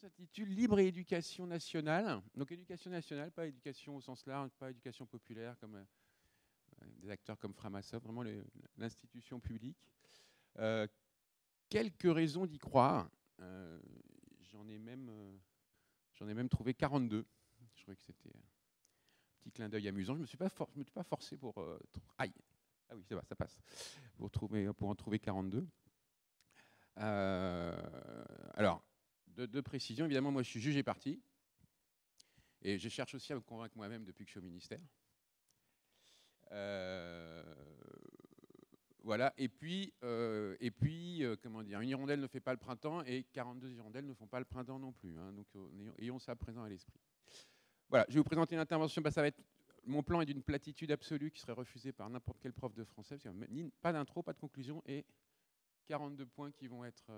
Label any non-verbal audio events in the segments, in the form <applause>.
s'intitule Libre et éducation nationale. Donc éducation nationale, pas éducation au sens large, pas éducation populaire comme euh, des acteurs comme Framasoft, vraiment l'institution publique. Euh, quelques raisons d'y croire. Euh, j'en ai même j'en ai même trouvé 42. Je trouvais que c'était un petit clin d'œil amusant. Je me suis pas me suis pas forcé pour aïe. Ah oui, ça va, ça passe. Pour, trouver, pour en trouver 42. alors, de, précision. Évidemment, moi, je suis jugé parti. Et je cherche aussi à me convaincre moi-même depuis que je suis au ministère. Euh, voilà. Et puis, euh, et puis euh, comment dire, une hirondelle ne fait pas le printemps et 42 hirondelles ne font pas le printemps non plus. Hein. donc, ayons ça présent à l'esprit. Voilà. Je vais vous présenter une intervention. Bah, ça va être mon plan est d'une platitude absolue qui serait refusée par n'importe quel prof de français. Parce pas d'intro, pas de conclusion et 42 points qui vont être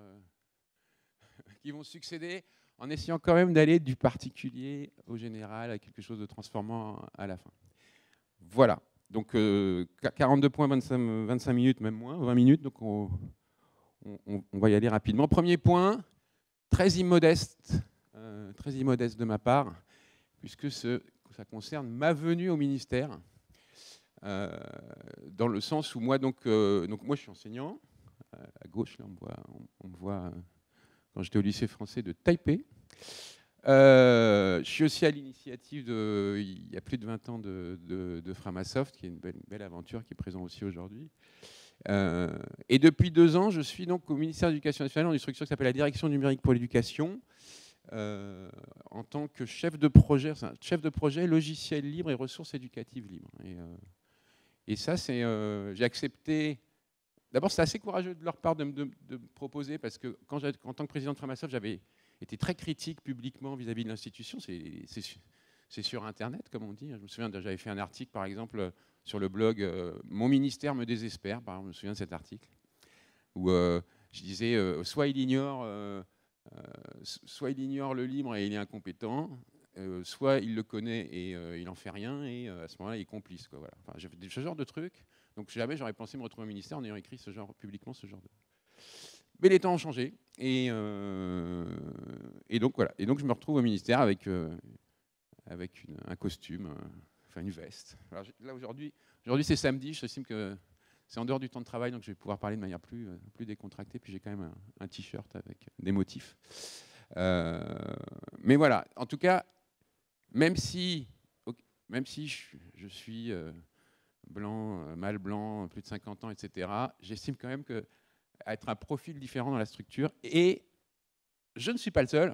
<laughs> qui vont succéder en essayant quand même d'aller du particulier au général à quelque chose de transformant à la fin. Voilà. Donc 42 euh, points, 25, minutes, même moins, 20 minutes. Donc on, va y aller rapidement. Premier point, très immodeste, euh, très immodeste de ma part, puisque ça concerne ma venue au ministère, euh, dans le sens où moi, donc, donc moi je suis enseignant à gauche, là, on, voit, on voit quand j'étais au lycée français de Taipei. Euh, je suis aussi à l'initiative, de, il y a plus de 20 ans, de, Framasoft, qui est une belle, aventure qui est présente aussi aujourd'hui. Euh, et depuis deux ans, je suis donc au ministère de l'Éducation nationale dans une structure qui s'appelle la Direction numérique pour l'éducation, euh, en tant que chef de projet, chef de projet logiciel libre et ressources éducatives libres. Et, et ça, c'est, j'ai accepté D'abord, c'est assez courageux de leur part de, me proposer, parce que quand en tant que président de Framasoft, j'avais été très critique publiquement vis-à-vis de l'institution. C'est sur Internet, comme on dit. Je me souviens, j'avais fait un article, par exemple, euh, sur le blog euh, Mon ministère me désespère. je me souviens de cet article, où euh, je disais, soit il ignore... soit il ignore le libre et il est incompétent, soit il le connaît et il n'en fait rien, et à ce moment-là, il est complice. Quoi, voilà. ce genre de trucs. Donc jamais j'aurais pensé me retrouver au ministère en ayant écrit ce genre, publiquement ce genre de... Mais les temps ont changé. Et, euh, et donc voilà. Et donc je me retrouve au ministère avec, euh, avec un costume, euh, enfin une veste. là aujourd'hui, aujourd'hui c'est samedi, Je estime que c'est en dehors du temps de travail, donc je vais pouvoir parler de manière plus, plus décontractée. Puis j'ai quand même un, t-shirt avec des motifs. mais voilà, en tout cas, même si, même si je suis blanc, euh, mal blanc, plus de 50 ans, etc. J'estime quand même que être un profil différent dans la structure. Et je ne suis pas le seul.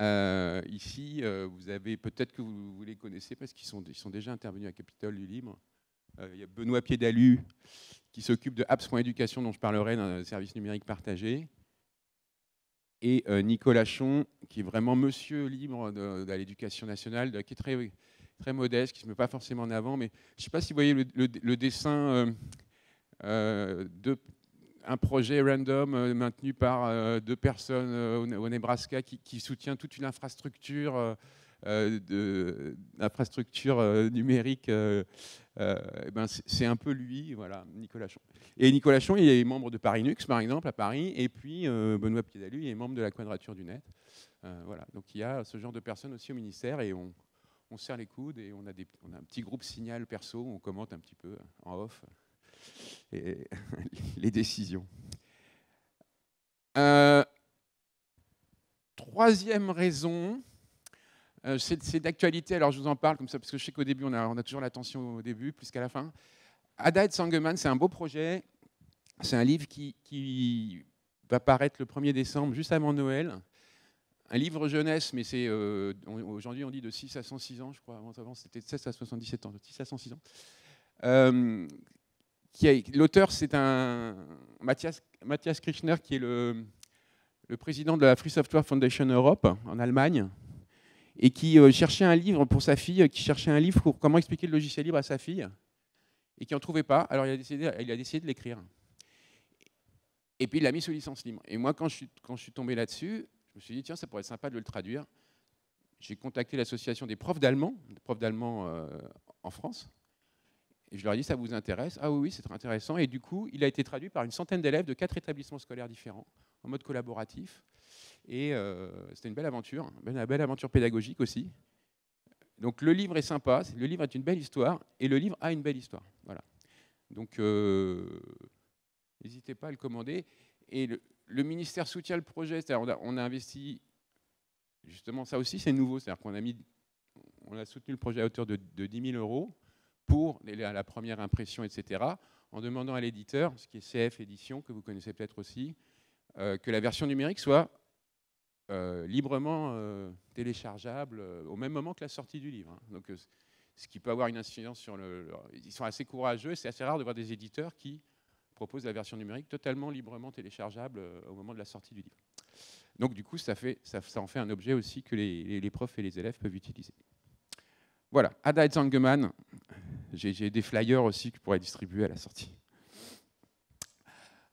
Euh, ici, euh, vous avez peut-être que vous, les connaissez parce qu'ils sont, ils sont déjà intervenus à Capitole du Libre. Il y a Benoît Piedalu qui s'occupe de apps.éducation dont je parlerai dans service numérique partagé. Et Nicolas Chon, qui est vraiment monsieur libre de, l'éducation nationale, qui est très très modeste, qui ne se met pas forcément en avant, mais je ne sais pas si vous voyez le, dessin euh, euh, de un projet random euh, maintenu par euh, deux personnes au, Nebraska qui, soutient toute une infrastructure. De, numérique, eh ben c'est un peu lui, voilà, Nicolas Chon. Et Nicolas Chon, il est membre de Paris Nux, par exemple, à Paris, et puis Benoît Piedalu, il est membre de la Quadrature du Net. voilà, donc il y a ce genre de personnes aussi au ministère, et on, on serre les coudes et on a, des, on a un petit groupe signal perso, où on commente un petit peu en off et <laughs> les décisions. Euh, troisième raison, euh, c'est d'actualité, alors je vous en parle comme ça, parce que je sais qu'au début, on a, on a toujours l'attention au début, plus qu'à la fin. Ada et Sangeman, c'est un beau projet. C'est un livre qui, va paraître le 1er décembre, juste avant Noël un livre jeunesse, mais c'est euh, aujourd'hui on dit de 6 à 106 ans, je crois, avant, c'était de 16 à 77 ans, de 6 à 106 ans. Euh, L'auteur, c'est un Mathias, Mathias, Krichner, qui est le, le, président de la Free Software Foundation Europe en Allemagne, et qui euh, cherchait un livre pour sa fille, qui cherchait un livre pour comment expliquer le logiciel libre à sa fille, et qui n'en trouvait pas. Alors il a décidé, il a décidé de l'écrire. Et puis il l'a mis sous licence libre. Et moi, quand je quand je suis tombé là-dessus, je me suis dit, tiens, ça pourrait être sympa de le traduire. J'ai contacté l'association des profs d'allemand, des profs d'allemand euh, en France. Et je leur ai dit, ça vous intéresse Ah oui, oui, c'est très intéressant. Et du coup, il a été traduit par une centaine d'élèves de quatre établissements scolaires différents, en mode collaboratif. Et euh, c'était une belle aventure, ben, une belle aventure pédagogique aussi. Donc le livre est sympa, le livre est une belle histoire, et le livre a une belle histoire. Voilà. Donc euh, n'hésitez pas à le commander. Et le, le ministère soutient le projet, on a, investi, justement ça aussi c'est nouveau, c'est-à-dire qu'on a, a soutenu le projet à hauteur de, 10 000 euros pour la, première impression, etc., en demandant à l'éditeur, ce qui est CF Édition, que vous connaissez peut-être aussi, euh, que la version numérique soit euh, librement euh, téléchargeable au même moment que la sortie du livre. Hein. Donc, ce qui peut avoir une incidence sur le... Ils sont assez courageux, c'est assez rare de voir des éditeurs qui propose la version numérique totalement librement téléchargeable euh, au moment de la sortie du livre. Donc du coup, ça, fait, ça, en fait un objet aussi que les, profs et les élèves peuvent utiliser. Voilà, Ada Zangeman, j'ai des flyers aussi que je pourrais distribuer à la sortie.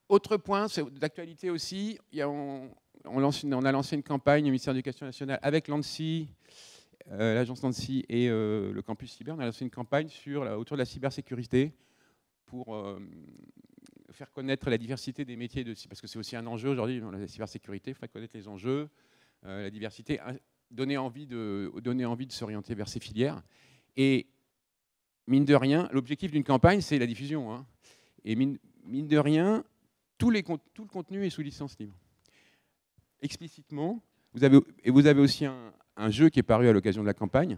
Autre point, d'actualité aussi, on, lance on, a lancé une campagne au ministère de l'Éducation nationale avec l'ANSI, euh, l'agence ANSI et euh, le campus cyber, on a lancé une campagne sur, autour de la cybersécurité pour, faire connaître la diversité des métiers, de, parce que c'est aussi un enjeu aujourd'hui, dans la cybersécurité, faire connaître les enjeux, euh, la diversité, hein, donner envie de, donner envie de s'orienter vers ces filières. Et mine de rien, l'objectif d'une campagne, c'est la diffusion. Hein. Et mine, de rien, tout, les, tout le contenu est sous licence libre. Explicitement, vous avez, et vous avez aussi un, jeu qui est paru à l'occasion de la campagne,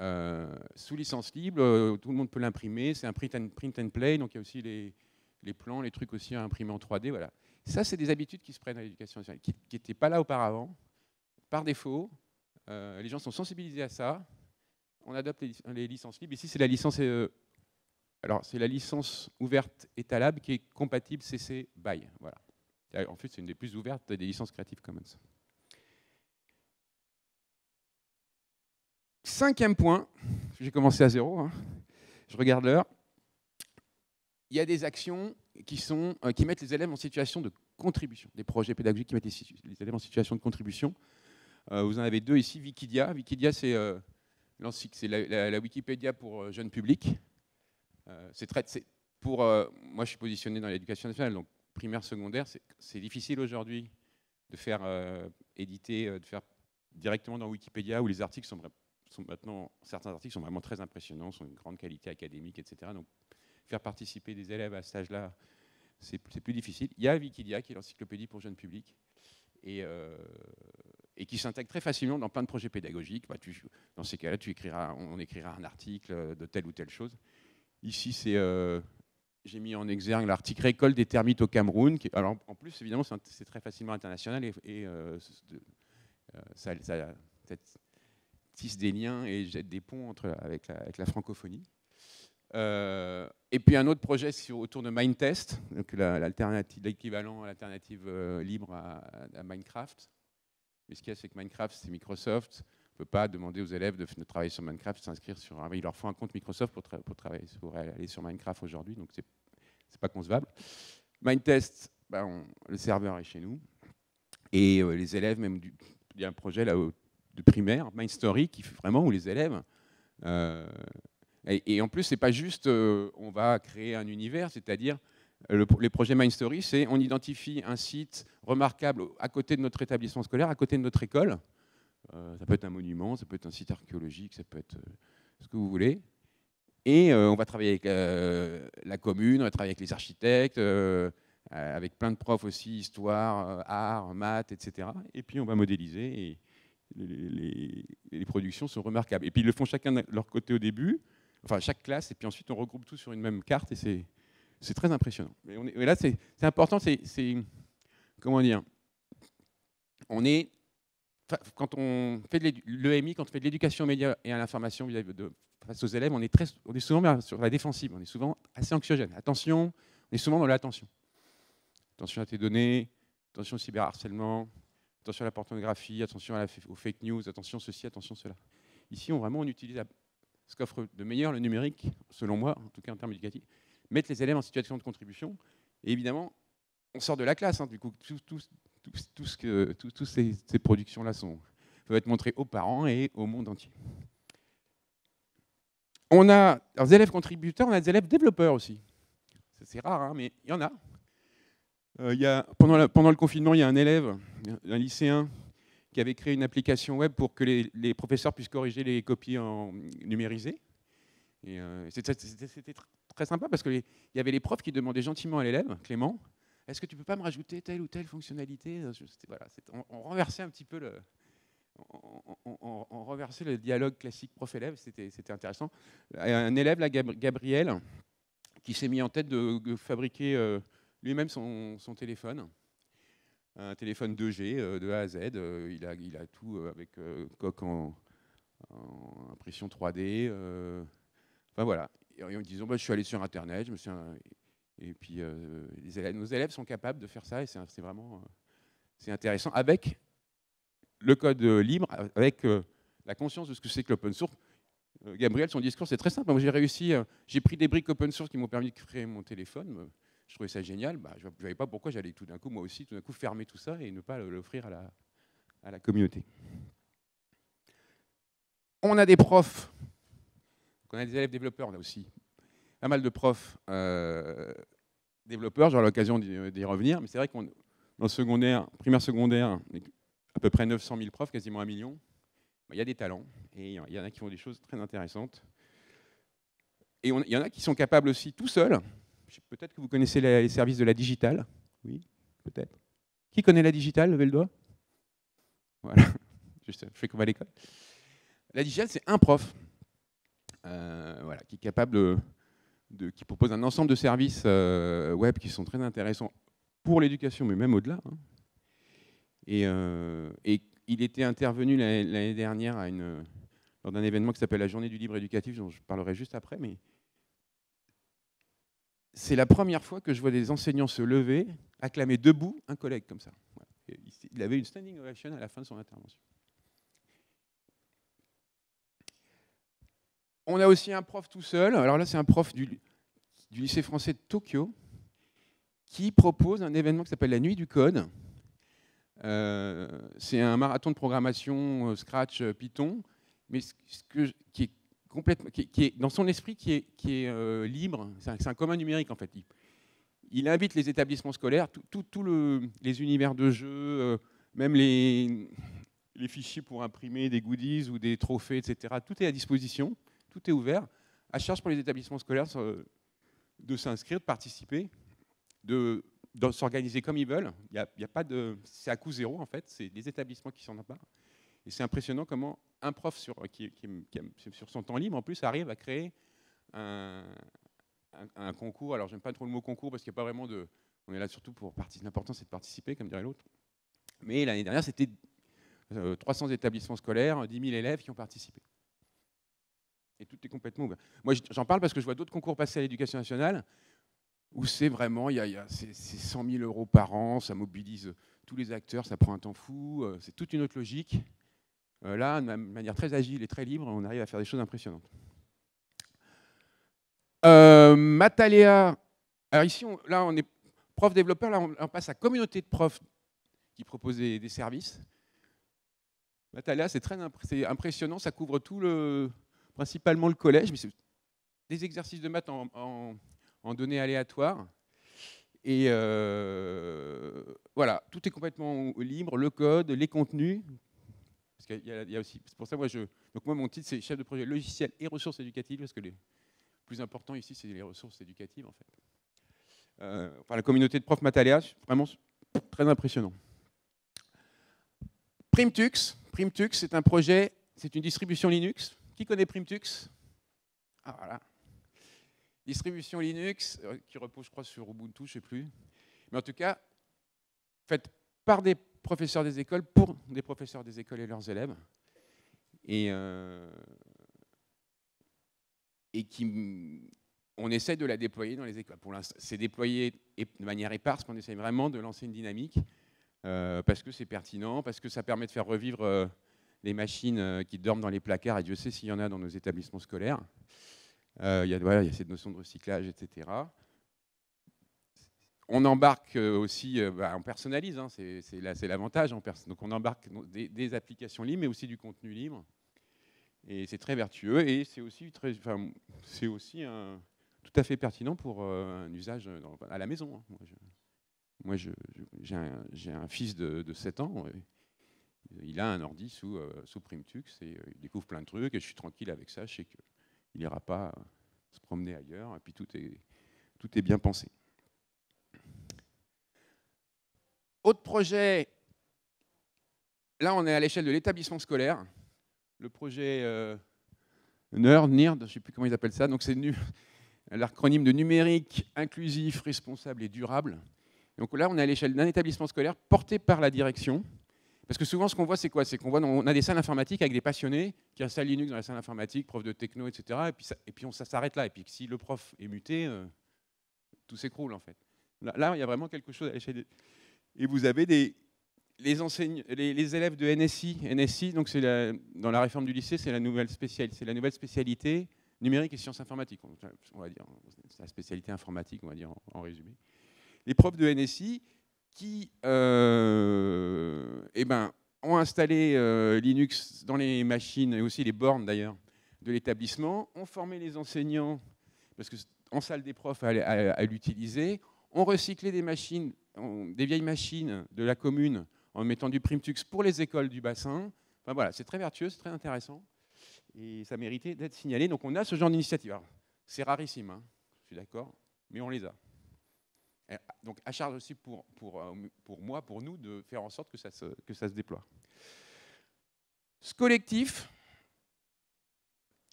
euh, sous licence libre, euh, tout le monde peut l'imprimer, c'est un print and, play, donc il y a aussi les, les plans, les trucs aussi à imprimer en 3D. Voilà. Ça, c'est des habitudes qui se prennent à l'éducation nationale, qui n'étaient pas là auparavant. Par défaut, euh, les gens sont sensibilisés à ça. On adopte les, licences libres. Ici, c'est la licence. Euh, alors, c'est la licence ouverte étalable qui est compatible CC BY. Voilà. En fait, c'est une des plus ouvertes des licences Creative Commons. Cinquième point, j'ai commencé à zéro, hein. je regarde l'heure il y a des actions qui, sont, euh, qui mettent les élèves en situation de contribution, des projets pédagogiques qui mettent les, élèves en situation de contribution. Euh, vous en avez deux ici, Wikidia. Wikidia, c'est euh, la, Wikipédia pour jeunes publics. c'est très, pour, moi, je suis positionné dans l'éducation nationale, donc primaire, secondaire. C'est difficile aujourd'hui de faire éditer, de faire directement dans Wikipédia, où les articles sont, sont maintenant, certains articles sont vraiment très impressionnants, sont une grande qualité académique, etc. Donc faire participer des élèves à ce stage là c'est plus difficile. Il y a Wikidia, qui est l'encyclopédie pour jeunes publics, et, euh, qui s'intègre très facilement dans plein de projets pédagogiques. Bah, dans ces cas-là, on écrira un article de telle ou telle chose. Ici, c'est euh, j'ai mis en exergue l'article Récolte des termites au Cameroun. en plus, évidemment, c'est très facilement international et, euh, ça, tisse des liens et jette des ponts avec la francophonie. Euh, et puis un autre projet autour de Mindtest, l'équivalent à l'alternative euh, libre à, Minecraft. Mais ce qu'il y a, c'est que Minecraft, c'est Microsoft. On ne peut pas demander aux élèves de, travailler sur Minecraft, s'inscrire sur... Il leur font un compte Microsoft pour, travailler, pour aller sur Minecraft aujourd'hui, donc ce n'est pas concevable. Mindtest, ben, le serveur est chez nous. Et euh, les élèves, même, il y a un projet là de primaire, Mindstory, qui fait vraiment où les élèves... Et, en plus, c'est pas juste euh, on va créer un univers, c'est-à-dire euh, le, les projets Mind Story, c'est on identifie un site remarquable à côté de notre établissement scolaire, à côté de notre école. Euh, ça peut être un monument, ça peut être un site archéologique, ça peut être ce que vous voulez. Et on va travailler avec la commune, on va travailler avec les architectes, avec plein de profs aussi, histoire, art, maths, etc. Et puis on va modéliser et les, les, productions sont remarquables. Et puis ils le font chacun de leur côté au début enfin chaque classe, et puis ensuite on regroupe tout sur une même carte, et c'est, très impressionnant. Mais, on là, c'est, important, c'est, Comment dire On est. Quand on fait de l'EMI, quand on fait de l'éducation aux médias et à l'information face aux élèves, on est, très, on est souvent sur la défensive, on est souvent assez anxiogène. Attention, on est souvent dans l'attention. Attention à tes données, attention au cyberharcèlement, attention à la pornographie, attention à la, aux fake news, attention à ceci, attention à cela. Ici, on, vraiment, on utilise ce qu'offre de meilleur le numérique, selon moi, en tout cas en termes éducatifs, mettre les élèves en situation de contribution. Et évidemment, on sort de la classe, hein. du coup, tout, ce que, toutes ces, productions-là sont, peuvent être montrées aux parents et au monde entier. On a des élèves contributeurs, on a des élèves développeurs aussi. C'est rare, hein, mais il y en a. Euh, pendant, le confinement, il y a un élève, un lycéen, qui avait créé une application web pour que les, professeurs puissent corriger les copies en numérisées. Euh, c'était très sympa parce qu'il y avait les profs qui demandaient gentiment à l'élève, Clément, est-ce que tu peux pas me rajouter telle ou telle fonctionnalité on, renversait un petit peu le, on, le dialogue classique prof-élève, c'était intéressant. Un élève, Gabriel, qui s'est mis en tête de, fabriquer euh, lui-même son, son, téléphone un téléphone 2G euh, de A à Z. Euh, il, a, tout euh, avec coque en, impression 3D. enfin voilà. Et en bah, je suis allé sur Internet, et puis nos élèves sont capables de faire ça et c'est vraiment intéressant avec le code libre, avec la conscience de ce que c'est que l'open source. Gabriel, son discours c'est très simple. J'ai réussi, j'ai pris des briques open source qui m'ont permis de créer mon téléphone je trouvais ça génial. Bah, je ne savais pas pourquoi j'allais tout d'un coup, moi aussi, tout d'un coup, fermer tout ça et ne pas l'offrir à la, communauté. On a des profs, on a des élèves développeurs là aussi, pas mal de profs euh, développeurs, j'aurai l'occasion d'y revenir, mais c'est vrai qu'on, dans secondaire, primaire secondaire, à peu près 900 000 profs, quasiment un million, bah, il y a des talents, et il y en a qui font des choses très intéressantes. Et il y en a qui sont capables aussi, tout seuls, Peut-être que vous connaissez les services de la digitale. Oui, peut-être. Qui connaît la digitale Levez le doigt. Voilà, <laughs> Juste, je fais qu'on à l'école. La digitale, c'est un prof euh, voilà, qui est capable de, qui propose un ensemble de services euh, web qui sont très intéressants pour l'éducation, mais même au-delà. Hein. Et, euh, et, il était intervenu l'année dernière à une, lors d'un événement qui s'appelle la Journée du libre éducatif, dont je parlerai juste après, mais c'est la première fois que je vois des enseignants se lever, acclamer debout un collègue comme ça. Il avait une standing ovation à la fin de son intervention. On a aussi un prof tout seul. Alors là, c'est un prof du, lycée français de Tokyo qui propose un événement qui s'appelle la Nuit du Code. Euh, c'est un marathon de programmation euh, Scratch euh, Python, mais ce que, qui est complètement, qui, est dans son esprit qui est, qui est euh, libre. C'est un, commun numérique en fait. Il, invite les établissements scolaires, tous le, les univers de jeu, euh, même les, les, fichiers pour imprimer des goodies ou des trophées, etc. Tout est à disposition, tout est ouvert. À charge pour les établissements scolaires euh, de s'inscrire, de participer, de, s'organiser comme ils veulent. Il y a, y a pas de, c'est à coût zéro en fait. C'est les établissements qui s'en emparent. Et c'est impressionnant comment un prof sur, qui, sur son temps libre, en plus, arrive à créer un, concours. Alors, j'aime pas trop le mot concours parce qu'il n'y a pas vraiment de. On est là surtout pour participer. L'important, c'est de participer, comme dirait l'autre. Mais l'année dernière, c'était 300 euh, établissements scolaires, 10 000 élèves qui ont participé. Et tout est complètement ouvert. Moi, j'en parle parce que je vois d'autres concours passer à l'éducation nationale où c'est vraiment, il y a, y a 100 000 euros par an, ça mobilise tous les acteurs, ça prend un temps fou, euh, c'est toute une autre logique. Euh, là, de manière très agile et très libre, on arrive à faire des choses impressionnantes. Euh, Matalea, alors ici, là, on est prof développeur, là, on, passe à communauté de profs qui proposent des, services. Matalea, c'est très impressionnant, ça couvre tout le, principalement le collège, mais c'est des exercices de maths en, données aléatoires. Et euh, voilà, tout est complètement libre, le code, les contenus, c'est pour ça moi je, donc moi mon titre c'est chef de projet logiciel et ressources éducatives parce que les plus importants ici c'est les ressources éducatives en fait. Euh, enfin la communauté de profs Matalea, vraiment très impressionnant. Primtux, Primtux c'est un projet, c'est une distribution Linux. Qui connaît Primtux Ah voilà. Distribution Linux euh, qui repose je crois sur Ubuntu, je ne sais plus. Mais en tout cas, faite par des professeurs des écoles pour des professeurs des écoles et leurs élèves. Euh, et, qui, on essaie de la déployer dans les écoles. Pour l'instant, c'est déployé de manière éparse, qu'on on essaie vraiment de lancer une dynamique euh, parce que c'est pertinent, parce que ça permet de faire revivre euh, les machines qui dorment dans les placards, et Dieu sait s'il y en a dans nos établissements scolaires. Il y a cette notion de recyclage, etc on embarque euh, aussi, euh, bah, on personnalise, hein, c'est l'avantage, donc on embarque des, applications libres, mais aussi du contenu libre. Et c'est très vertueux et c'est aussi, très, aussi tout à fait pertinent pour euh, un usage à la maison. Hein. Moi, je, j'ai un, fils de, 7 ans. Il a un ordi sous, Primetux, et il découvre plein de trucs et je suis tranquille avec ça. Je sais qu'il n'ira pas se promener ailleurs et puis tout est, tout est bien pensé. Autre projet, là on est à l'échelle de l'établissement scolaire, le projet euh, NERD, NIRD, je ne sais plus comment ils appellent ça, donc c'est <laughs> l'acronyme de numérique, inclusif, responsable et durable. Donc là on est à l'échelle d'un établissement scolaire porté par la direction, parce que souvent, ce qu'on voit, c'est quoi C'est qu'on voit, on a des salles informatiques avec des passionnés qui installent Linux dans la salle informatique, prof de techno, etc. Et puis, ça, et puis ça s'arrête là. Et puis, si le prof est muté, euh, tout s'écroule, en fait. Là, il y a vraiment quelque chose à l'échelle et vous avez des, les, les, élèves de NSI. NSI, donc dans la réforme du lycée, c'est la, nouvelle la nouvelle spécialité numérique et sciences informatiques, va dire. C'est la spécialité informatique, on va dire, en, résumé. Les profs de NSI qui euh, eh ben, ont installé euh, Linux dans les machines et aussi les bornes d'ailleurs de l'établissement, ont formé les enseignants, parce que en salle des profs à, à l'utiliser, ont recyclé des machines des vieilles machines de la commune en mettant du Primtux pour les écoles du bassin. voilà, c'est très vertueux, c'est très intéressant et ça méritait d'être signalé. Donc on a ce genre d'initiative. C'est rarissime, hein, je suis d'accord, mais on les a. Donc à charge aussi pour, pour, euh, pour, moi, pour nous, de faire en sorte que ça se, que ça se déploie. Ce collectif,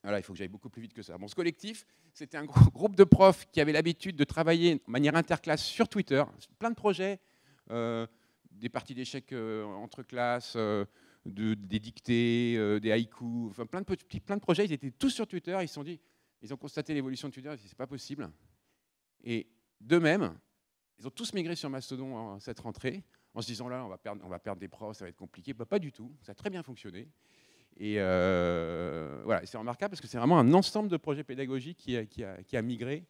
il faut que j'aille beaucoup plus vite que ça. Bon, ce collectif, c'était un <laughs> groupe de profs qui avaient l'habitude de travailler de manière interclasse sur Twitter, plein de projets, euh, des parties d'échecs euh, entre classes, euh, des dictées, des haïkus, enfin plein de, plein de projets. Ils étaient tous sur Twitter. Ils se sont dit, ils ont constaté l'évolution de Twitter. Ils c'est pas possible. Et de même, ils ont tous migré sur Mastodon en cette rentrée, en se disant là, on va perdre, on va perdre des profs, ça va être compliqué. Bah, pas du tout. Ça a très bien fonctionné. Et euh, voilà, c'est remarquable parce que c'est vraiment un ensemble de projets pédagogiques qui a, migré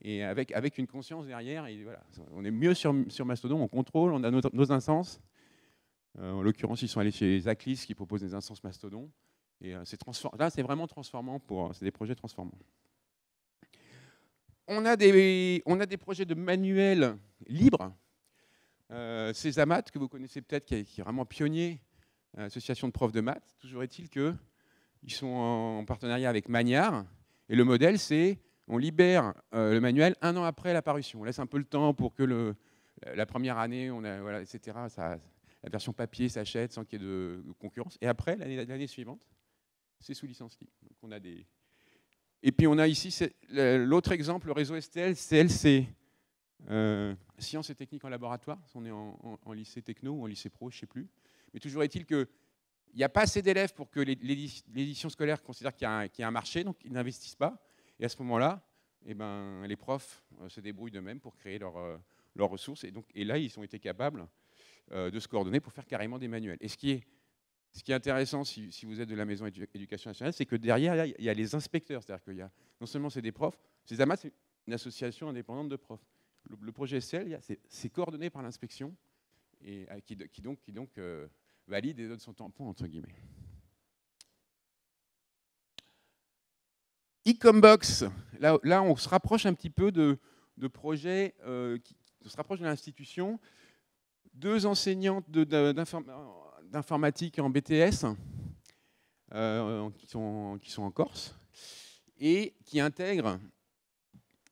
et avec, avec une conscience derrière. Et voilà, on est mieux sur, Mastodon, on contrôle, on a nos, instances. Euh, en l'occurrence, ils sont allés chez Zaclis qui propose des instances Mastodon. Et euh, là, c'est vraiment transformant, pour, c'est des projets transformants. On a des, on a des projets de manuels libres. Euh, c'est Zamat, que vous connaissez peut-être, qui est vraiment pionnier association de profs de maths. Toujours est-il qu'ils sont en partenariat avec Magnard. Et le modèle, c'est on libère euh, le manuel un an après la parution. On laisse un peu le temps pour que le, la première année, etc. la version papier s'achète sans qu'il y ait de concurrence. Et après, l'année suivante, c'est sous licence libre. Donc on a des... Et puis on a ici l'autre exemple, le réseau STL, CLC, euh, Sciences et Techniques en Laboratoire. On est en, en lycée techno ou en lycée pro, je ne sais plus. Mais toujours est-il qu'il n'y a pas assez d'élèves pour que l'édition scolaire considère qu'il y, a un marché, donc ils n'investissent pas. Et à ce moment-là, eh ben, les profs euh, se débrouillent d'eux-mêmes pour créer euh, leurs ressources. Et, donc, et là, ils ont été capables euh, de se coordonner pour faire carrément des manuels. Et ce qui est, intéressant, si, vous êtes de la maison éducation nationale, c'est que derrière, il y, a les inspecteurs. C'est-à-dire qu'il y a non seulement c'est des profs, c'est c'est une association indépendante de profs. Le, projet SEL, c'est coordonné par l'inspection, qui, donc, qui donc valide et autres sont tampon, entre guillemets. Ecombox, là, là, on se rapproche un petit peu de, de projets, euh, qui, on se rapproche de l'institution. Deux enseignantes d'informatique en BTS, euh, qui, sont, qui sont en Corse, et qui intègrent,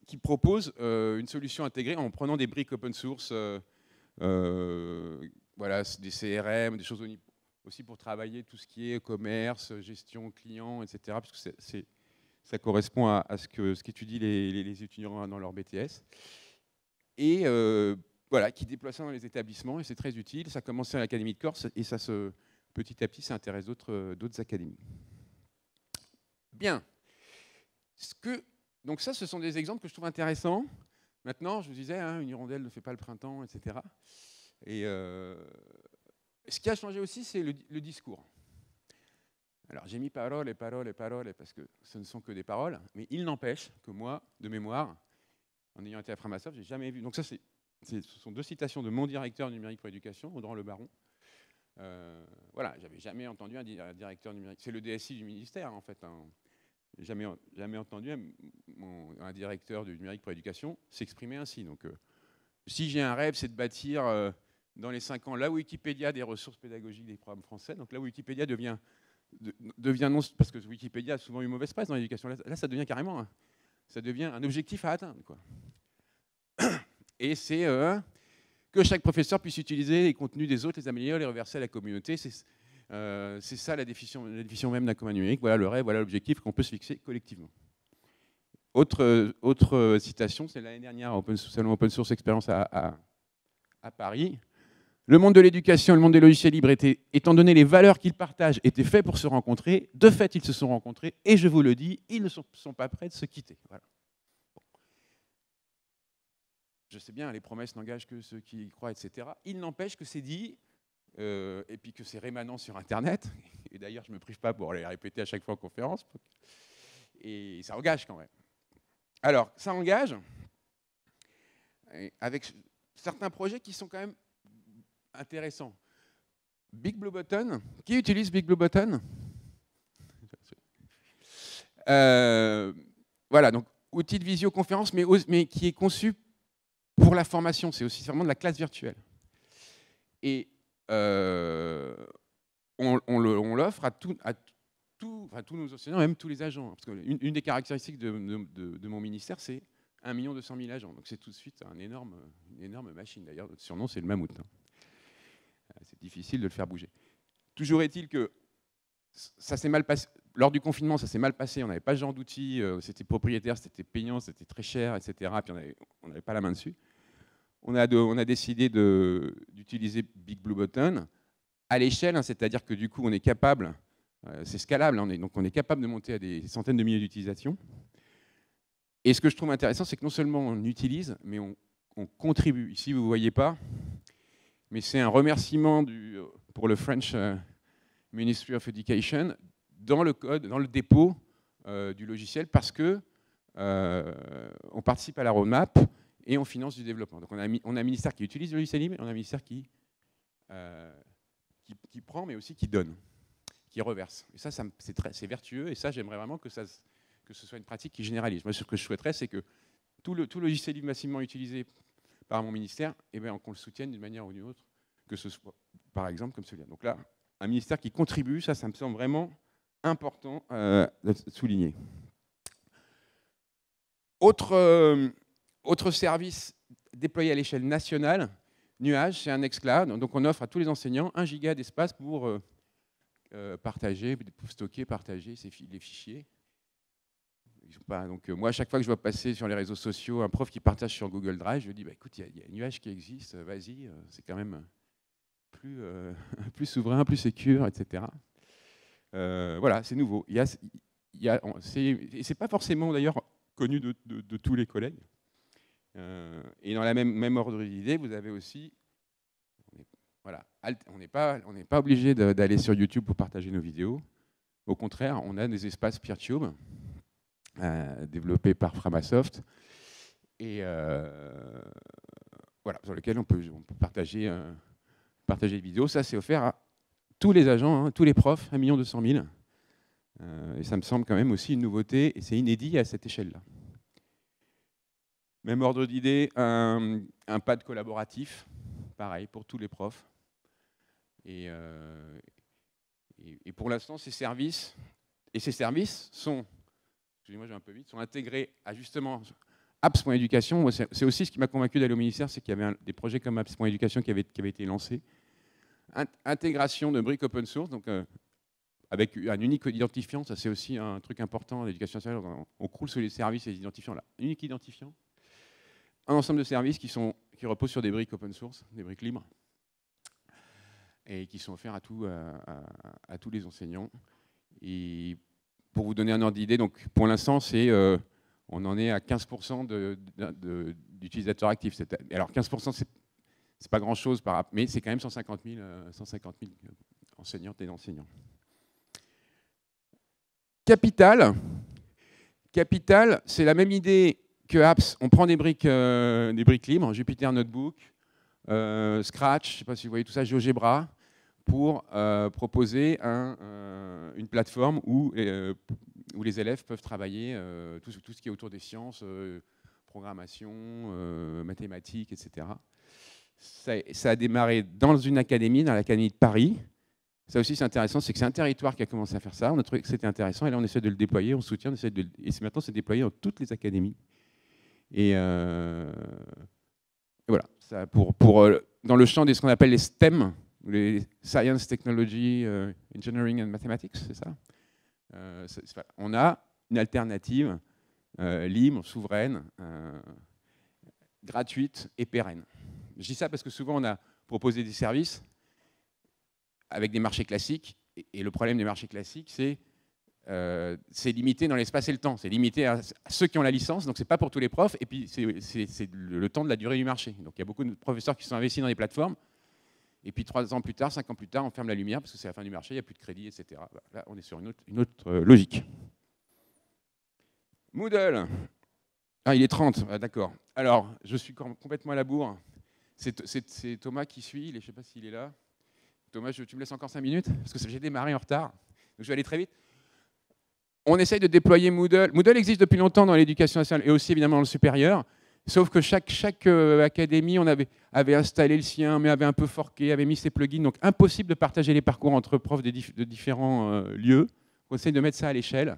qui proposent euh, une solution intégrée en prenant des briques open source voilà, des CRM, des choses aussi pour travailler tout ce qui est commerce, gestion client, etc. Parce que ça correspond à, ce que ce qu'étudient les, étudiants dans leur BTS. Et euh, voilà, qui déploie ça dans les établissements, et c'est très utile. Ça a commencé à l'Académie de Corse, et ça se, petit à petit, ça intéresse d'autres académies. Bien. donc ça, ce sont des exemples que je trouve intéressants. Maintenant, je vous disais, hein, une hirondelle ne fait pas le printemps, etc. Et euh, ce qui a changé aussi, c'est le, discours. Alors j'ai mis paroles et paroles et paroles parce que ce ne sont que des paroles, mais il n'empêche que moi, de mémoire, en ayant été à Framasoft, j'ai jamais vu. Donc ça, c'est, ce sont deux citations de mon directeur numérique pour éducation, Audran Le Baron. Euh, voilà, j'avais jamais entendu un directeur numérique. C'est le DSI du ministère en fait. Hein. Jamais, jamais entendu un, directeur du numérique pour éducation s'exprimer ainsi. Donc, euh, si j'ai un rêve, c'est de bâtir euh, dans les cinq ans la Wikipédia des ressources pédagogiques des programmes français. Donc là, Wikipédia devient, devient non, parce que Wikipédia a souvent eu mauvaise presse dans l'éducation, là, ça devient carrément, ça devient un objectif à atteindre. Quoi. <coughs> Et c'est euh, que chaque professeur puisse utiliser les contenus des autres, les améliorer, les reverser à la communauté. C'est euh, ça la définition, même d'un commun numérique. Voilà le rêve, voilà l'objectif qu'on peut se fixer collectivement. Autre, citation, c'est l'année dernière selon Open Source Experience à Paris. Le monde de l'éducation le monde des logiciels libres, étant donné les valeurs qu'ils partagent, étaient faits pour se rencontrer. De fait, ils se sont rencontrés, et je vous le dis, ils ne sont, pas prêts de se quitter. Je sais bien, les promesses n'engagent que ceux qui y croient, etc. Il n'empêche que c'est dit, euh, et puis que c'est rémanent sur Internet. Et d'ailleurs, je ne me prive pas pour les répéter à chaque fois en conférence. Et ça engage quand même. Alors, ça engage avec certains projets qui sont quand même intéressant. Big Blue Button. Qui utilise Big Blue Button euh, Voilà, donc outil de visioconférence, mais, qui est conçu pour la formation. C'est aussi vraiment de la classe virtuelle. Et euh, on, l'offre à, tout, à enfin, tous nos enseignants, même tous les agents. Hein, parce une, des caractéristiques de, mon ministère, c'est 1 million 200 000 agents. Donc c'est tout de suite un énorme, une énorme machine. D'ailleurs, notre surnom, c'est le mammouth. Hein. Euh, c'est difficile de le faire bouger. Toujours est-il que ça s'est mal passé. Lors du confinement, ça s'est mal passé. On n'avait pas ce genre d'outils. Euh, c'était propriétaire, c'était payant, c'était très cher, etc. puis on n'avait pas la main dessus. On a, on a décidé d'utiliser Big Blue Button à l'échelle, hein, c'est-à-dire que du coup, on est capable, euh, c'est scalable, hein, on est, donc on est capable de monter à des centaines de milliers d'utilisations. Et ce que je trouve intéressant, c'est que non seulement on utilise, mais on, on contribue. Ici, vous ne voyez pas, mais c'est un remerciement du, euh, pour le French euh, Ministry of Education dans le code, dans le dépôt euh, du logiciel, parce que on participe à la roadmap et on finance du développement. Donc on a, on a un ministère qui utilise le logiciel libre, on a un ministère qui, qui, prend, mais aussi qui donne, qui reverse. Et ça, c'est vertueux, et ça, j'aimerais vraiment que, ça, que ce soit une pratique qui généralise. Moi, ce que je souhaiterais, c'est que tout, le, tout logiciel libre massivement utilisé par mon ministère, eh bien, qu'on le soutienne d'une manière ou d'une autre, que ce soit par exemple comme celui-là. Donc là, un ministère qui contribue, ça, ça me semble vraiment important euh, de souligner. Autre, euh, autre service déployé à l'échelle nationale, Nuage, c'est un exclave. Donc on offre à tous les enseignants un giga d'espace pour euh, partager, pour stocker, partager les fichiers donc, euh, moi, à chaque fois que je vois passer sur les réseaux sociaux un prof qui partage sur Google Drive, je dis, bah, écoute, il y, a un nuage qui existe, vas-y, euh, c'est quand même plus, euh, <laughs> plus souverain, plus sécur, etc. voilà, c'est nouveau. Il y a, c'est pas forcément d'ailleurs connu de, tous les collègues. et dans la même, même ordre d'idée, vous avez aussi, on on n'est pas, pas obligé d'aller sur YouTube pour partager nos vidéos. Au contraire, on a des espaces PeerTube euh, développé par Framasoft, et euh, voilà, sur lequel on peut, partager, euh, partager des vidéos. Ça, c'est offert à tous les agents, hein, tous les profs, 1 million 200 000. Euh, et ça me semble quand même aussi une nouveauté, et c'est inédit à cette échelle-là. Même ordre d'idée, un, pad collaboratif, pareil, pour tous les profs. Et, et, et pour l'instant, ces services, et ces services sont j'ai un peu vite, sont intégrés à justement apps.éducation. C'est aussi ce qui m'a convaincu d'aller au ministère, c'est qu'il y avait des projets comme apps.éducation qui avaient, été lancés. Intégration de briques open source, donc euh, avec un unique identifiant, ça c'est aussi un truc important l'éducation sociale, on, croule sur les services et les identifiants là. Unique identifiant, un ensemble de services qui, sont, qui reposent sur des briques open source, des briques libres, et qui sont offerts à, euh, tous les enseignants. Et pour vous donner un ordre d'idée, donc pour l'instant, c'est euh, on en est à 15% d'utilisateurs actifs. Alors 15%, c'est n'est pas grand-chose, mais c'est quand même 150 000, euh, euh, enseignantes et enseignants. Capital. Capital, c'est la même idée que Apps. On prend des briques, des briques libres, Jupyter Notebook, Scratch, je ne sais pas si vous voyez tout ça, GeoGebra pour euh, proposer un, euh, une plateforme où, euh, où, les élèves peuvent travailler tout, ce qui est autour des sciences, programmation, mathématiques, etc. Ça, a démarré dans une académie, dans l'académie de Paris. Ça aussi, c'est intéressant, c'est que c'est un territoire qui a commencé à faire ça. On a trouvé que c'était intéressant, et là, on essaie de le déployer, on soutient, de, et maintenant, c'est déployé dans toutes les académies. Et, voilà, ça pour, pour, dans le champ de ce qu'on appelle les STEM, les Science, Technology, euh, Engineering and Mathematics, c'est ça euh, On a une alternative euh, libre, souveraine, gratuite et pérenne. Je dis ça parce que souvent on a proposé des services avec des marchés classiques, et, le problème des marchés classiques, c'est c'est limité dans l'espace et le temps. C'est limité à ceux qui ont la licence, donc c'est pas pour tous les profs, et puis c'est le temps de la durée du marché. Donc il y a beaucoup de professeurs qui sont investis dans des plateformes, et puis trois ans plus tard, cinq ans plus tard, on ferme la lumière parce que c'est la fin du marché, il n'y a plus de crédit, etc. Là, on est sur une autre, euh, logique. Moodle. Ah, il est 30, ah, d'accord. Alors, je suis complètement à la bourre. C'est Thomas qui suit, je ne sais pas s'il est là. Thomas, tu me laisses encore cinq minutes Parce que j'ai démarré en retard, donc je vais aller très vite. On essaye de déployer Moodle. Moodle existe depuis longtemps dans l'éducation nationale et aussi évidemment dans le supérieur. Sauf que chaque, chaque euh, académie on avait, avait installé le sien, mais avait un peu forqué, avait mis ses plugins. Donc impossible de partager les parcours entre profs de, différents euh, lieux. On essaie de mettre ça à l'échelle,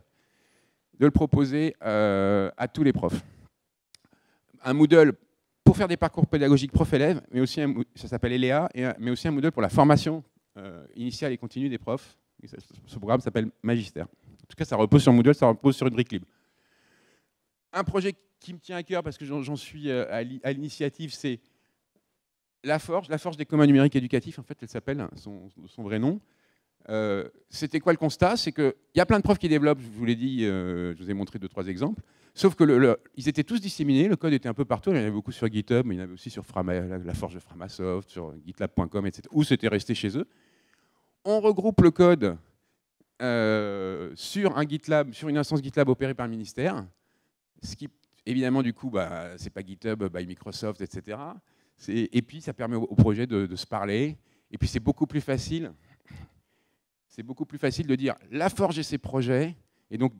de le proposer euh, à tous les profs. Un Moodle pour faire des parcours pédagogiques prof-élève, mais aussi un, ça s'appelle ELEA, mais aussi un Moodle pour la formation initiale et continue des profs. ce programme s'appelle Magistère. En tout cas, ça repose sur Moodle, ça repose sur une brique libre. Un projet qui me tient à cœur parce que j'en suis euh, à l'initiative, c'est la forge, la forge des communs numériques éducatifs, en fait, elle s'appelle hein, son, vrai nom. Euh, c'était quoi le constat C'est qu'il y a plein de profs qui développent, je vous l'ai dit, euh, je vous ai montré deux, trois exemples, sauf que ils étaient tous disséminés, le code était un peu partout, il y en avait beaucoup sur GitHub, mais il y en avait aussi sur la, forge de Framasoft, sur gitlab.com, etc., où c'était resté chez eux. On regroupe le code sur un GitLab, sur une instance GitLab opérée par le ministère, ce qui évidemment, du coup, bah, c'est pas GitHub, by Microsoft, etc. Et puis, ça permet aux projets de, se parler. Et puis, c'est beaucoup plus facile. C'est beaucoup plus facile de dire la forge et ses projets, et donc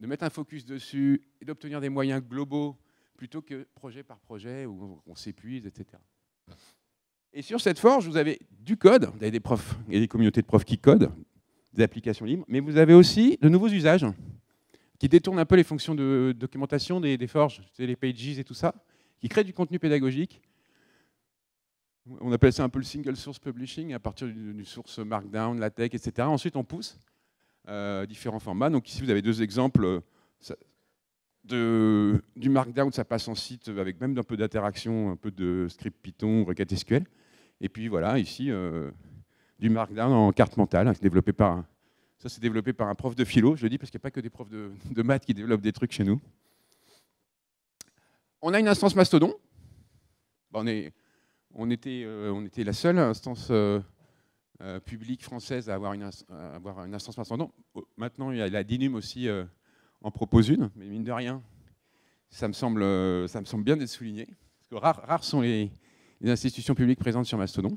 de mettre un focus dessus et d'obtenir des moyens globaux plutôt que projet par projet où on s'épuise, etc. Et sur cette forge, vous avez du code, vous avez des profs et des communautés de profs qui codent, des applications libres, mais vous avez aussi de nouveaux usages qui détourne un peu les fonctions de documentation des, des forges, les pages et tout ça, qui crée du contenu pédagogique. On appelle ça un peu le single source publishing à partir d'une source Markdown, LaTeX, etc. Ensuite, on pousse euh, différents formats. Donc ici, vous avez deux exemples. Euh, de, du Markdown, ça passe en site avec même un peu d'interaction, un peu de script Python, requête SQL. Et puis voilà, ici, euh, du Markdown en carte mentale, hein, développé par ça, c'est développé par un prof de philo, je le dis parce qu'il n'y a pas que des profs de, maths qui développent des trucs chez nous. On a une instance Mastodon. Bah, euh, on, était, la seule instance euh, euh, publique française à avoir, une, instance Mastodon. Oh, maintenant, il y a la DINUM aussi en propose une, mais mine de rien, ça me semble, bien d'être souligné. Parce que rares, sont les, institutions publiques présentes sur Mastodon.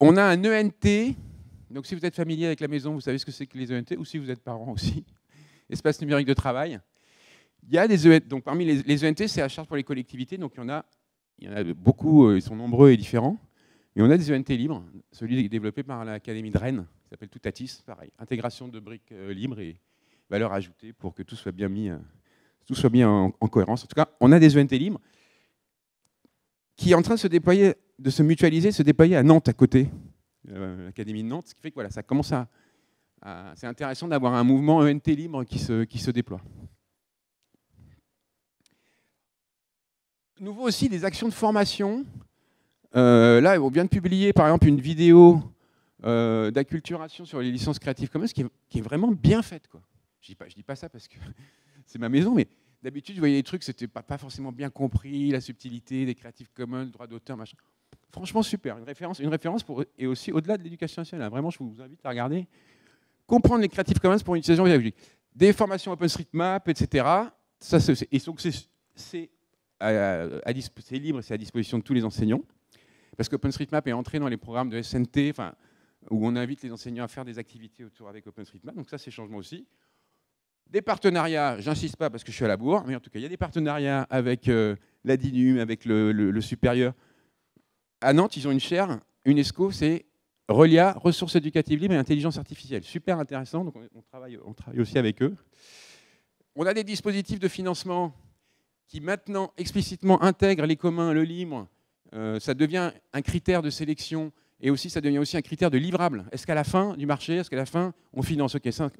On a un ENT. Donc si vous êtes familier avec la maison, vous savez ce que c'est que les ENT, ou si vous êtes parent aussi, <laughs> espace numérique de travail. Il y a des ENT, donc parmi les, ENT, e c'est à charge pour les collectivités, donc il y en a, il beaucoup, euh, ils sont nombreux et différents. Mais on a des ENT libres, celui développé par l'Académie de Rennes, qui s'appelle Toutatis, pareil, intégration de briques euh, libres et valeur ajoutée pour que tout soit bien mis, euh, tout soit bien en, en cohérence. En tout cas, on a des ENT libres qui est en train de se déployer de se mutualiser, se déployer à Nantes à côté, euh, l'Académie de Nantes, ce qui fait que voilà, ça commence à. c'est intéressant d'avoir un mouvement ENT libre qui se, qui se déploie. Nouveau aussi des actions de formation. Euh, là, on vient de publier par exemple une vidéo euh, d'acculturation sur les licences Creative Commons qui est, vraiment bien faite. Quoi. Je ne dis, pas, ça parce que <laughs> c'est ma maison, mais d'habitude, vous voyez des trucs, c'était pas, pas forcément bien compris, la subtilité des Creative Commons, droit d'auteur, machin. Franchement, super. Une référence, une référence et aussi au-delà de l'éducation nationale. Hein. Vraiment, je vous invite à regarder. Comprendre les Creative Commons pour une utilisation pédagogique. Des formations OpenStreetMap, etc. Ça, c'est, et c'est, euh, à, c'est libre, c'est à disposition de tous les enseignants. Parce qu'OpenStreetMap est entré dans les programmes de SNT, enfin, où on invite les enseignants à faire des activités autour avec OpenStreetMap. Donc, ça, c'est changement aussi. Des partenariats, j'insiste pas parce que je suis à la bourre, mais en tout cas, il y a des partenariats avec euh, la DINUM avec le supérieur à Nantes, ils ont une chaire UNESCO, c'est Relia, ressources éducatives libres et intelligence artificielle. Super intéressant, donc on, travaille, aussi avec eux. On a des dispositifs de financement qui maintenant explicitement intègrent les communs, le libre. Euh, ça devient un critère de sélection et aussi ça devient aussi un critère de livrable. Est-ce qu'à la fin du marché, est-ce qu'à la fin, on finance OK, 5,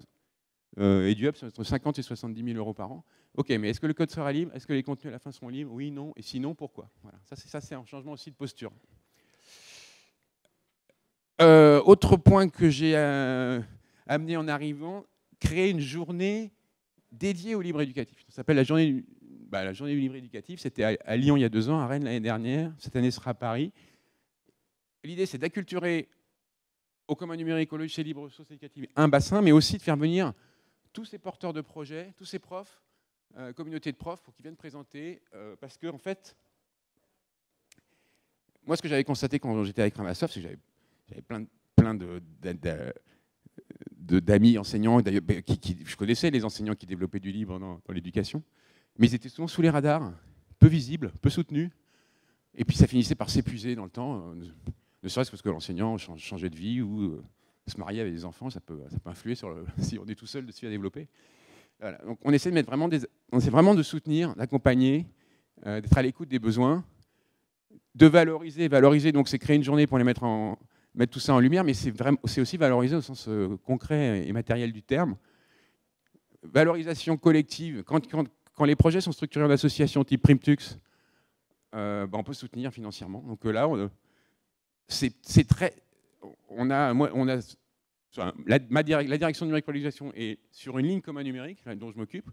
euh, et du entre 50 et 70 000 euros par an. OK, mais est-ce que le code sera libre Est-ce que les contenus à la fin seront libres Oui, non. Et sinon, pourquoi Voilà, ça c'est un changement aussi de posture. Euh, autre point que j'ai euh, amené en arrivant, créer une journée dédiée au libre éducatif. Ça s'appelle la journée du, bah, la journée du libre éducatif. C'était à, Lyon il y a deux ans, à Rennes l'année dernière. Cette année sera à Paris. L'idée, c'est d'acculturer au commun numérique, au chez libre, ressources éducatives, un bassin, mais aussi de faire venir tous ces porteurs de projets, tous ces profs, euh, communauté de profs pour qu'ils viennent présenter, euh, parce que en fait, moi ce que j'avais constaté quand j'étais avec Ramasoft c'est que j'avais plein, plein de, d'amis enseignants, d'ailleurs ben, qui, je connaissais les enseignants qui développaient du libre dans, l'éducation, mais ils étaient souvent sous les radars, peu visibles, peu soutenus, et puis ça finissait par s'épuiser dans le temps, euh, ne serait-ce parce que l'enseignant changeait de vie ou se mariait avec des enfants, ça peut, ça peut influer sur le, <laughs> si on est tout seul dessus à développer. Donc on essaie de mettre vraiment des, on essaie vraiment de soutenir, d'accompagner, euh, d'être à l'écoute des besoins, de valoriser, valoriser. Donc c'est créer une journée pour les mettre tout ça en lumière, mais c'est vraiment, c'est aussi valoriser au sens euh, concret et matériel du terme. Valorisation collective. Quand, les projets sont structurés en association type Primtux, euh, ben, on peut soutenir financièrement. Donc là, c'est très, on a, on a la, direction numérique pour l'éducation est sur une ligne commune numérique dont je m'occupe,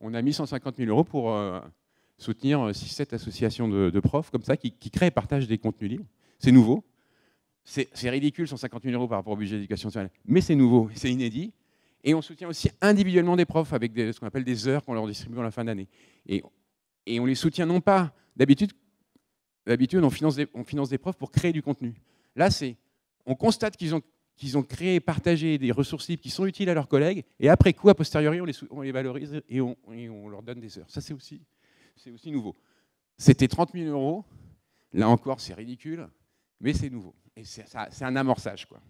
on a mis 150 000 euros pour euh, soutenir 6-7 euh, associations de, profs comme ça qui, créent et partagent des contenus libres. C'est nouveau. C'est ridicule, 150 000 euros par rapport au budget d'éducation nationale. Mais c'est nouveau, <laughs> c'est inédit. Et on soutient aussi individuellement des profs avec des, ce qu'on appelle des heures qu'on leur distribue en la fin d'année. Et, et, on les soutient non pas d'habitude, d'habitude on, finance des, on finance des profs pour créer du contenu. Là, c'est on constate qu'ils ont qu'ils ont créé, et partagé des ressources libres qui sont utiles à leurs collègues, et après coup, a posteriori, on les, valorise et on, leur donne des heures. Ça, c'est aussi, aussi nouveau. C'était 30 000 euros. Là encore, c'est ridicule, mais c'est nouveau. Et c'est un amorçage. Quoi.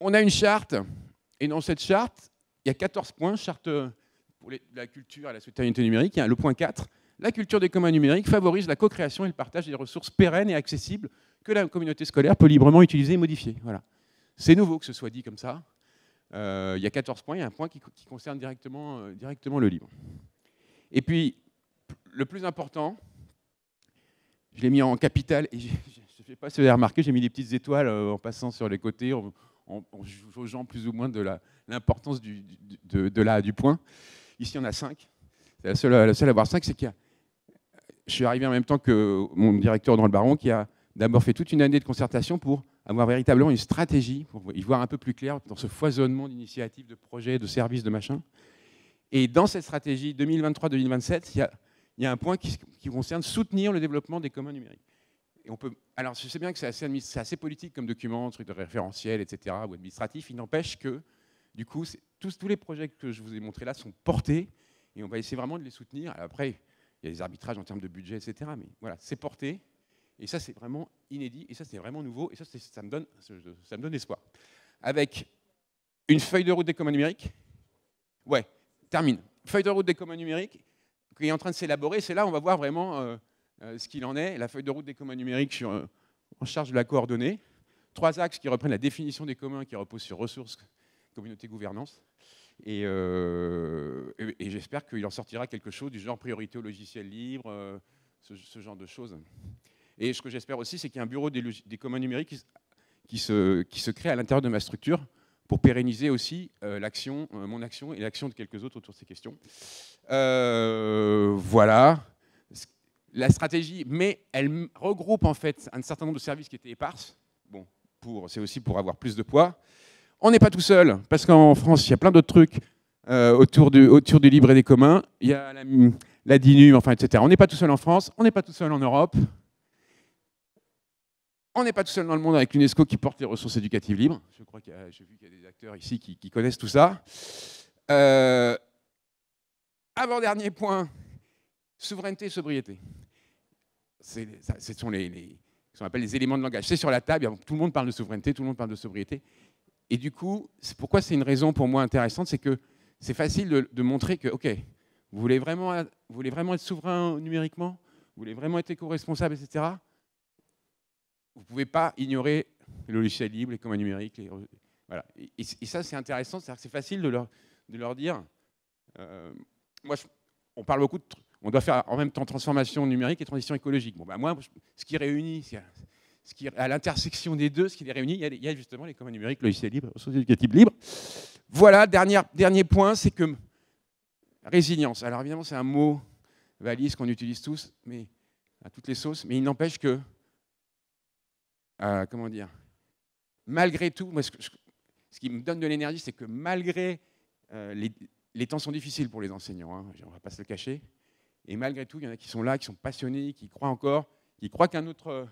On a une charte, et dans cette charte, il y a 14 points, charte euh, pour la culture et la souveraineté numérique, il le point 4. La culture des communs numériques favorise la co-création et le partage des ressources pérennes et accessibles que la communauté scolaire peut librement utiliser et modifier. Voilà. C'est nouveau que ce soit dit comme ça. Euh, il y a 14 points, il y a un point qui, concerne directement, euh, directement le livre. Et puis, le plus important, je l'ai mis en capital, et <laughs> je ne sais pas si vous avez remarqué, j'ai mis des petites étoiles euh, en passant sur les côtés, en, en, plus ou moins de l'importance du, de, de la, du point. Ici, on a 5. La seule, la seule à avoir 5, c'est qu'il y a... Je suis arrivé en même temps que mon directeur dans le baron qui a d'abord fait toute une année de concertation pour avoir véritablement une stratégie, pour y voir un peu plus clair dans ce foisonnement d'initiatives, de projets, de services, de machins. Et dans cette stratégie 2023-2027, il y a, un point qui, concerne soutenir le développement des communs numériques. Et on peut, alors je sais bien que c'est assez, assez, politique comme document, truc de référentiel, etc., ou administratif, il n'empêche que, du coup, tous, tous les projets que je vous ai montrés là sont portés, et on va essayer vraiment de les soutenir. après, il y a des arbitrages en termes de budget, etc., mais voilà, c'est porté, et ça, c'est vraiment inédit, et ça, c'est vraiment nouveau, et ça, ça me, donne, ça me donne espoir. Avec une feuille de route des communs numériques Ouais, termine. Feuille de route des communs numériques qui est en train de s'élaborer, c'est là où on va voir vraiment euh, euh, ce qu'il en est. La feuille de route des communs numériques, je euh, en, charge de la coordonnée. Trois axes qui reprennent la définition des communs, qui reposent sur ressources, communauté, gouvernance. Et, j'espère qu'il en sortira quelque chose du genre priorité au logiciel libre, ce genre de choses. Et ce que j'espère aussi, c'est qu'il y a un bureau des, communs numériques qui, se, qui, se, crée à l'intérieur de ma structure pour pérenniser aussi euh, l'action, euh, mon action et l'action de quelques autres autour de ces questions. Euh, voilà. La stratégie, mais elle regroupe en fait un certain nombre de services qui étaient éparses. Bon, c'est aussi pour avoir plus de poids. On n'est pas tout seul, parce qu'en France, il y a plein d'autres trucs autour, du, autour du libre et des communs. Il y a la, la DINU, enfin, etc. On n'est pas tout seul en France, on n'est pas tout seul en Europe. On n'est pas tout seul dans le monde avec l'UNESCO qui porte les ressources éducatives libres. Je crois qu'il j'ai vu qu'il y a des acteurs ici qui, connaissent tout ça. Euh, Avant-dernier point, souveraineté et sobriété. ce sont les, qu'on appelle les éléments de langage. C'est sur la table, tout le monde parle de souveraineté, tout le monde parle de sobriété. Et du coup, pourquoi c'est une raison pour moi intéressante, c'est que c'est facile de, montrer que, OK, vous voulez vraiment, vous voulez vraiment être souverain numériquement, vous voulez vraiment être éco-responsable, etc vous ne pouvez pas ignorer le logiciel libre, les communs numériques. Voilà. Et, ça, c'est intéressant, cest que c'est facile de leur, de leur dire. Euh, moi, on parle beaucoup de. On doit faire en même temps transformation numérique et transition écologique. Bon, ben moi, ce qui réunit, ce qui, à l'intersection des deux, ce qui les réunit, il y a, justement les communs numériques, le logiciel libre, ressources éducatives libres. Voilà, dernier dernier point, c'est que résilience. Alors évidemment, c'est un mot valise qu'on utilise tous, mais à toutes les sauces, mais il n'empêche que euh, comment dire, malgré tout, moi, ce, qui me donne de l'énergie, c'est que malgré euh, les, temps sont difficiles pour les enseignants, hein, on va pas se le cacher, et malgré tout, il y en a qui sont là, qui sont passionnés, qui croient encore, qui croient qu'un autre euh,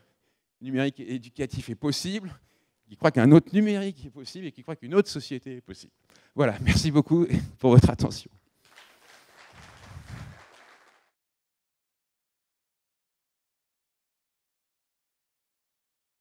numérique éducatif est possible, qui croient qu'un autre numérique est possible et qui croient qu'une autre société est possible. Voilà, <laughs> merci beaucoup pour votre attention.